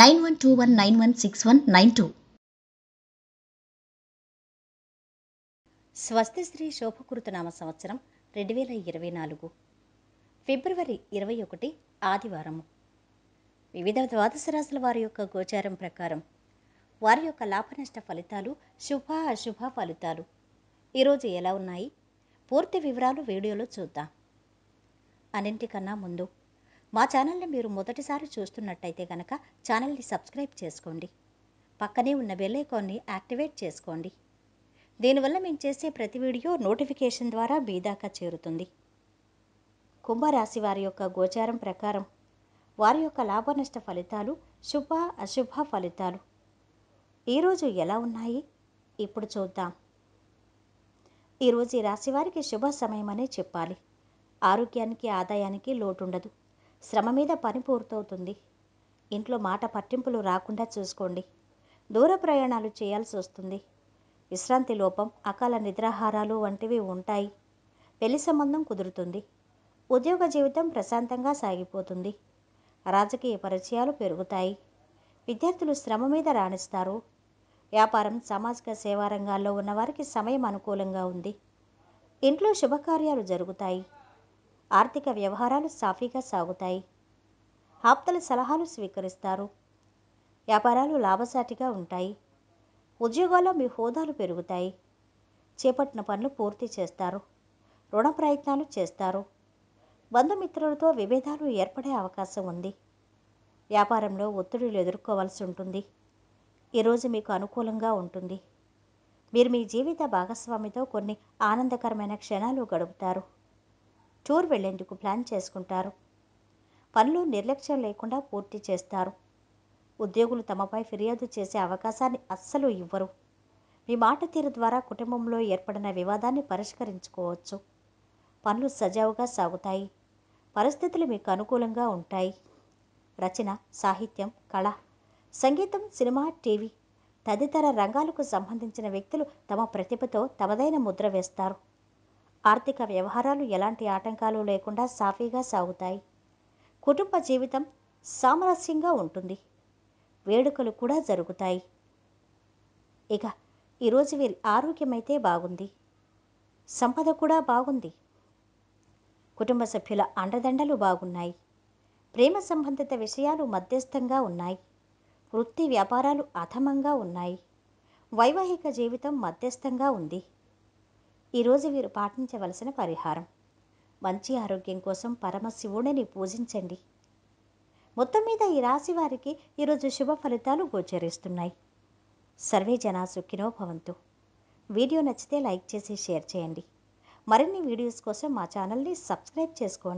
nine one two one nine one six one nine two స్వస్తిశ్రీ శోభకృతనామ సంవత్సరం రెండు వేల ఇరవై నాలుగు ఫిబ్రవరి ఇరవై ఒకటి ఆదివారము వివిధ ద్వాదశ రాశుల వారి యొక్క గోచారం ప్రకారం వారి యొక్క లాభనష్ట ఫలితాలు శుభ అశుభ ఫలితాలు ఈరోజు ఎలా ఉన్నాయి పూర్తి వివరాలు వీడియోలో చూద్దాం అన్నింటికన్నా ముందు మా ఛానల్ని మీరు మొదటిసారి చూస్తున్నట్టయితే కనుక ఛానల్ని సబ్స్క్రైబ్ చేసుకోండి పక్కనే ఉన్న బెల్ యాక్టివేట్ చేసుకోండి దీనివల్ల మేము చేసే ప్రతి వీడియో నోటిఫికేషన్ ద్వారా మీ చేరుతుంది కుంభరాశి వారి యొక్క గోచారం ప్రకారం వారి యొక్క లాభనష్ట ఫలితాలు శుభ అశుభ ఫలితాలు ఈరోజు ఎలా ఉన్నాయి ఇప్పుడు చూద్దాం ఈరోజు ఈ రాశివారికి శుభ సమయమనే చెప్పాలి ఆరోగ్యానికి ఆదాయానికి లోటుండదు శ్రమ మీద పని పూర్తవుతుంది ఇంట్లో మాట పట్టింపులు రాకుండా చూసుకోండి దూర ప్రయాణాలు చేయాల్సి వస్తుంది విశ్రాంతి లోపం అకాల నిద్రాహారాలు వంటివి ఉంటాయి పెళ్లి సంబంధం కుదురుతుంది ఉద్యోగ జీవితం ప్రశాంతంగా సాగిపోతుంది రాజకీయ పరిచయాలు పెరుగుతాయి విద్యార్థులు శ్రమ మీద రాణిస్తారు వ్యాపారం సామాజిక సేవా రంగాల్లో ఉన్నవారికి సమయం అనుకూలంగా ఉంది ఇంట్లో శుభకార్యాలు జరుగుతాయి ఆర్థిక వ్యవహారాలు సాఫీగా సాగుతాయి ఆప్తల సలహాలు స్వీకరిస్తారు వ్యాపారాలు లాభసాటిగా ఉంటాయి ఉద్యోగాల్లో మీ హోదాలు పెరుగుతాయి చేపట్టిన పనులు పూర్తి చేస్తారు రుణ ప్రయత్నాలు చేస్తారు బంధుమిత్రులతో విభేదాలు ఏర్పడే అవకాశం ఉంది వ్యాపారంలో ఒత్తిడిలు ఎదుర్కోవాల్సి ఉంటుంది ఈరోజు మీకు అనుకూలంగా ఉంటుంది మీరు మీ జీవిత భాగస్వామితో కొన్ని ఆనందకరమైన క్షణాలు గడుపుతారు టూర్ వెళ్లేందుకు ప్లాన్ చేసుకుంటారు పనులు నిర్లక్ష్యం లేకుండా పూర్తి చేస్తారు ఉద్యోగులు తమపై ఫిర్యాదు చేసే అవకాశాన్ని అస్సలు ఇవ్వరు మీ మాట తీరు ద్వారా కుటుంబంలో ఏర్పడిన వివాదాన్ని పరిష్కరించుకోవచ్చు పనులు సజావుగా సాగుతాయి పరిస్థితులు మీకు అనుకూలంగా ఉంటాయి రచన సాహిత్యం కళ సంగీతం సినిమా టీవీ తదితర రంగాలకు సంబంధించిన వ్యక్తులు తమ ప్రతిభతో తమదైన ముద్ర వేస్తారు ఆర్థిక వ్యవహారాలు ఎలాంటి ఆటంకాలు లేకుండా సాఫీగా సాగుతాయి కుటుంబ జీవితం సామరస్యంగా ఉంటుంది వేడుకలు కూడా జరుగుతాయి ఇక ఈరోజు వీరి ఆరోగ్యమైతే బాగుంది సంపద కూడా బాగుంది కుటుంబ సభ్యుల అండదండలు బాగున్నాయి ప్రేమ సంబంధిత విషయాలు మధ్యస్థంగా ఉన్నాయి వృత్తి వ్యాపారాలు అధమంగా ఉన్నాయి వైవాహిక జీవితం మధ్యస్థంగా ఉంది ఈరోజు వీరు పాటించవలసిన పరిహారం మంచి ఆరోగ్యం కోసం పరమశివుడిని పూజించండి మొత్తం మీద ఈ రాశి వారికి ఈరోజు శుభ ఫలితాలు గోచరిస్తున్నాయి సర్వే జనా సుఖినో భవంతు వీడియో నచ్చితే లైక్ చేసి షేర్ చేయండి మరిన్ని వీడియోస్ కోసం మా ఛానల్ని సబ్స్క్రైబ్ చేసుకోండి